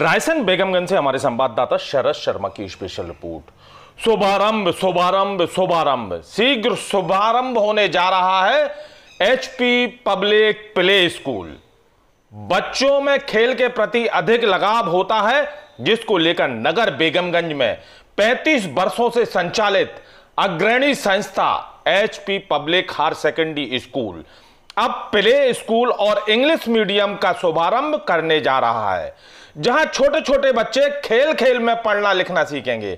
रायसेन बेगमगंज से हमारे संवाददाता शरद शर्मा की स्पेशल रिपोर्ट शुभारंभ शुभारंभ शुभारंभ शीघ्र शुभारंभ होने जा रहा है एचपी पब्लिक प्ले स्कूल बच्चों में खेल के प्रति अधिक लगाव होता है जिसको लेकर नगर बेगमगंज में 35 वर्षों से संचालित अग्रणी संस्था HP public higher secondary school अब प्ले स्कूल और इंग्लिश मीडियम का शुभारंभ करने जा रहा है जहां छोटे छोटे बच्चे खेल खेल में पढ़ना लिखना सीखेंगे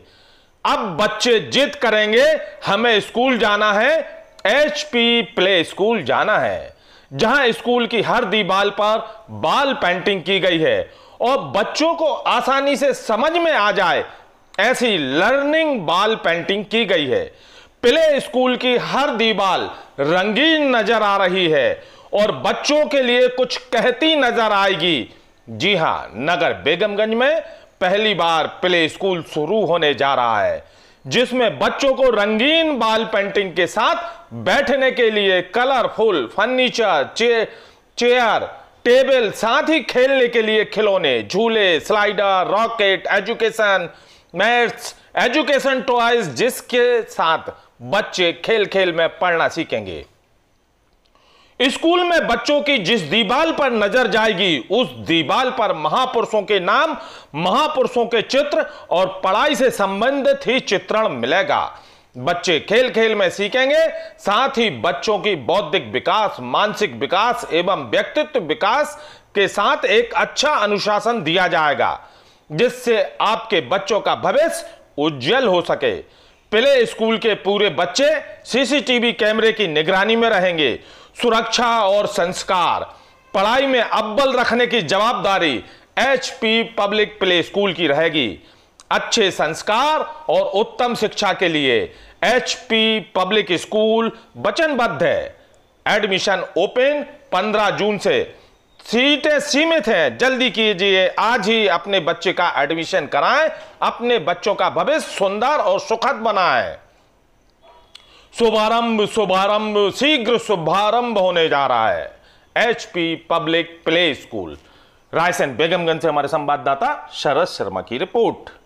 अब बच्चे जिद करेंगे हमें स्कूल जाना है एचपी प्ले स्कूल जाना है जहां स्कूल की हर दीवार पर बाल पेंटिंग की गई है और बच्चों को आसानी से समझ में आ जाए ऐसी लर्निंग बाल पेंटिंग की गई है प्ले स्कूल की हर दीवार रंगीन नजर आ रही है और बच्चों के लिए कुछ कहती नजर आएगी जी हां नगर बेगमगंज में पहली बार प्ले स्कूल शुरू होने जा रहा है जिसमें बच्चों को रंगीन बाल पेंटिंग के साथ बैठने के लिए कलरफुल फर्नीचर चे, चेयर टेबल साथ ही खेलने के लिए खिलौने झूले slider rocket education maths education toys जिसके साथ बच्चे खेल खेल में पढ़ना सीखेंगे स्कूल में बच्चों की जिस दीवाल पर नजर जाएगी उस दीवाल पर महापुरुषों के नाम महापुरुषों के चित्र और पढ़ाई से संबंधित ही चित्रण मिलेगा बच्चे खेल खेल में सीखेंगे साथ ही बच्चों की बौद्धिक विकास मानसिक विकास एवं व्यक्तित्व विकास के साथ एक अच्छा अनुशासन दिया जाएगा जिससे आपके बच्चों का भविष्य उज्जवल हो सके प्ले स्कूल के पूरे बच्चे सीसीटीवी कैमरे की निगरानी में रहेंगे सुरक्षा और संस्कार पढ़ाई में अव्वल रखने की जवाबदारी एचपी पब्लिक प्ले स्कूल की रहेगी अच्छे संस्कार और उत्तम शिक्षा के लिए एचपी पब्लिक स्कूल वचनबद्ध है एडमिशन ओपन 15 जून से सीटें सीमित हैं जल्दी कीजिए आज ही अपने बच्चे का एडमिशन कराएं अपने बच्चों का भविष्य सुंदर और सुखद बनाएं शुभारंभ शुभारंभ शीघ्र शुभारंभ होने जा रहा है HP public play school Raisen Begumganj से हमारे संवाददाता शरद शर्मा की रिपोर्ट